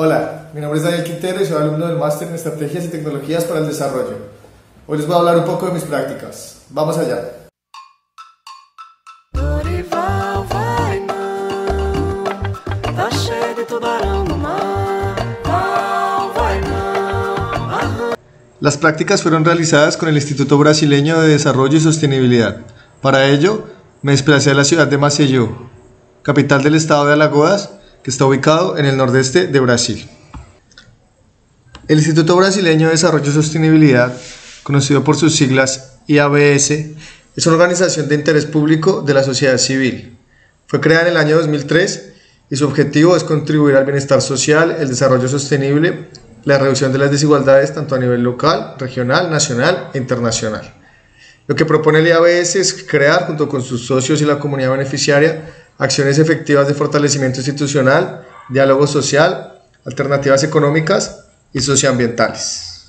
Hola, mi nombre es Daniel Quintero y soy alumno del Máster en Estrategias y Tecnologías para el Desarrollo. Hoy les voy a hablar un poco de mis prácticas. Vamos allá. Las prácticas fueron realizadas con el Instituto Brasileño de Desarrollo y Sostenibilidad. Para ello, me desplacé a la ciudad de Maceió, capital del estado de Alagoas, que está ubicado en el nordeste de Brasil. El Instituto Brasileño de Desarrollo y Sostenibilidad, conocido por sus siglas IABS, es una organización de interés público de la sociedad civil. Fue creada en el año 2003 y su objetivo es contribuir al bienestar social, el desarrollo sostenible, la reducción de las desigualdades tanto a nivel local, regional, nacional e internacional. Lo que propone el IABS es crear, junto con sus socios y la comunidad beneficiaria, acciones efectivas de fortalecimiento institucional, diálogo social, alternativas económicas y socioambientales.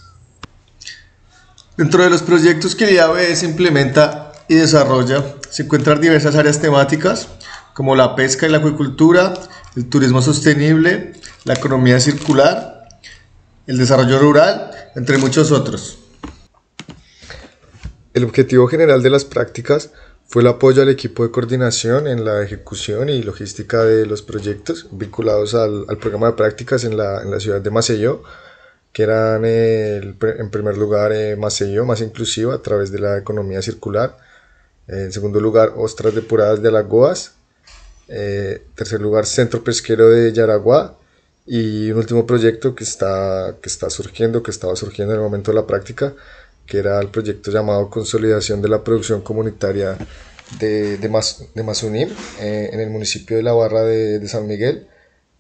Dentro de los proyectos que el IABS implementa y desarrolla se encuentran diversas áreas temáticas como la pesca y la acuicultura, el turismo sostenible, la economía circular, el desarrollo rural, entre muchos otros. El objetivo general de las prácticas fue el apoyo al equipo de coordinación en la ejecución y logística de los proyectos vinculados al, programa de prácticas en la, ciudad de Maceió, que eran eh, en primer lugar eh, Maceió, más inclusiva a través de la economía circular. En segundo lugar, ostras depuradas de Alagoas. Eh, tercer lugar, centro pesquero de Yaraguá. Y un último proyecto que está, que está surgiendo, que estaba surgiendo en el momento de la práctica, que era el proyecto llamado Consolidación de la Producción Comunitaria de, de, Mas, eh, en el municipio de La Barra de, San Miguel,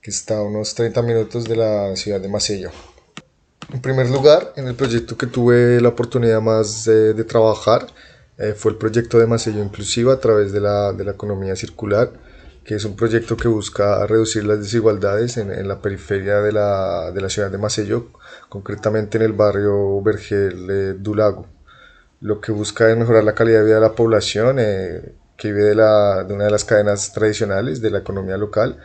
que está a unos 30 minutos de la ciudad de Masello. En primer lugar, en el proyecto que tuve la oportunidad más de trabajar, eh, fue el proyecto de Masello Inclusiva a través de la economía circular que es un proyecto que busca reducir las desigualdades en, la periferia de la, ciudad de Macello, concretamente en el barrio Vergel eh, Dulago. Lo que busca es mejorar la calidad de vida de la población eh, que vive de, una de las cadenas tradicionales de la economía local,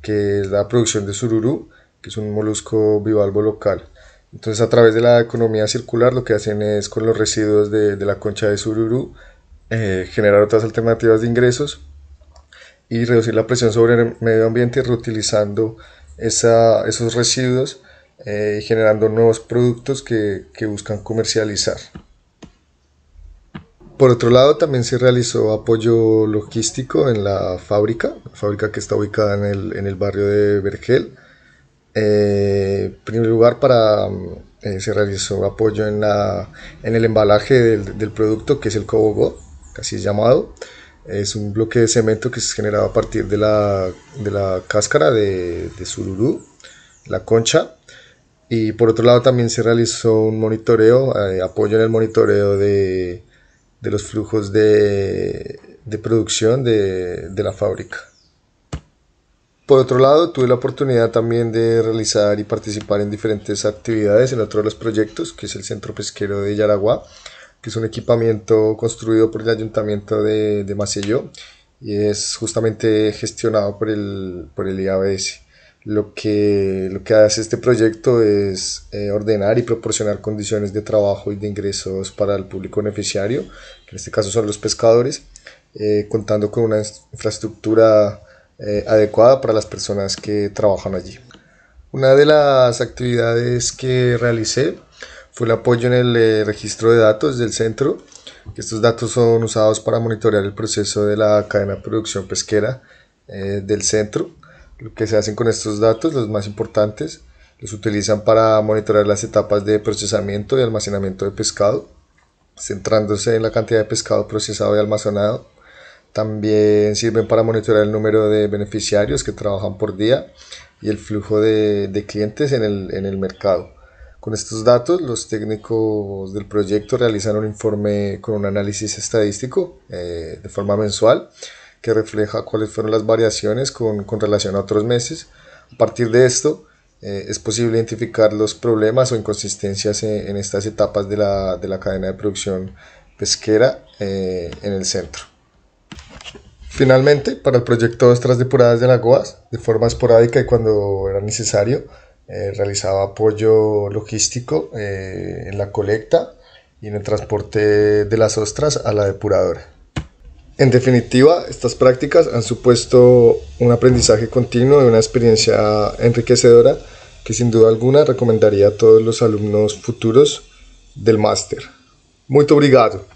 que es la producción de sururú, que es un molusco bivalvo local. Entonces a través de la economía circular lo que hacen es con los residuos de, la concha de sururú eh, generar otras alternativas de ingresos y reducir la presión sobre el medio ambiente reutilizando esos residuos eh, generando nuevos productos que, que buscan comercializar. Por otro lado, también se realizó apoyo logístico en la fábrica, la fábrica que está ubicada en el, en el barrio de Vergel. Eh, en primer lugar, para, eh, se realizó apoyo en, la, en el embalaje del, producto, que es el cobogó así es llamado. Es un bloque de cemento que se generado a partir de la, cáscara de, de sururú, la concha. Y por otro lado también se realizó un monitoreo, eh, apoyo en el monitoreo de, los flujos de, producción de, de, la fábrica. Por otro lado, tuve la oportunidad también de realizar y participar en diferentes actividades en otro de los proyectos, que es el Centro Pesquero de Yaraguá, que es un equipamiento construido por el ayuntamiento de, de y es justamente gestionado por el, por el IABS. Lo que, lo que hace este proyecto es eh, ordenar y proporcionar condiciones de trabajo y de ingresos para el público beneficiario, que en este caso son los pescadores, eh, contando con una infraestructura eh, adecuada para las personas que trabajan allí. Una de las actividades que realicé fue el apoyo en el eh, registro de datos del centro, estos datos son usados para monitorear el proceso de la cadena de producción pesquera eh, del centro. Lo que se hacen con estos datos, los más importantes, los utilizan para monitorear las etapas de procesamiento y almacenamiento de pescado, centrándose en la cantidad de pescado procesado y almacenado. También sirven para monitorear el número de beneficiarios que trabajan por día y el flujo de, de clientes en el, en el mercado. Con estos datos, los técnicos del proyecto realizan un informe con un análisis estadístico eh, de forma mensual que refleja cuáles fueron las variaciones con, con relación a otros meses. A partir de esto, eh, es posible identificar los problemas o inconsistencias en, estas etapas de la, de la, cadena de producción pesquera eh, en el centro. Finalmente, para el proyecto de Depuradas de lagoas de forma esporádica y cuando era necesario, eh, realizaba apoyo logístico eh, en la colecta y en el transporte de las ostras a la depuradora. En definitiva, estas prácticas han supuesto un aprendizaje continuo y una experiencia enriquecedora que sin duda alguna recomendaría a todos los alumnos futuros del máster. Muito obrigado.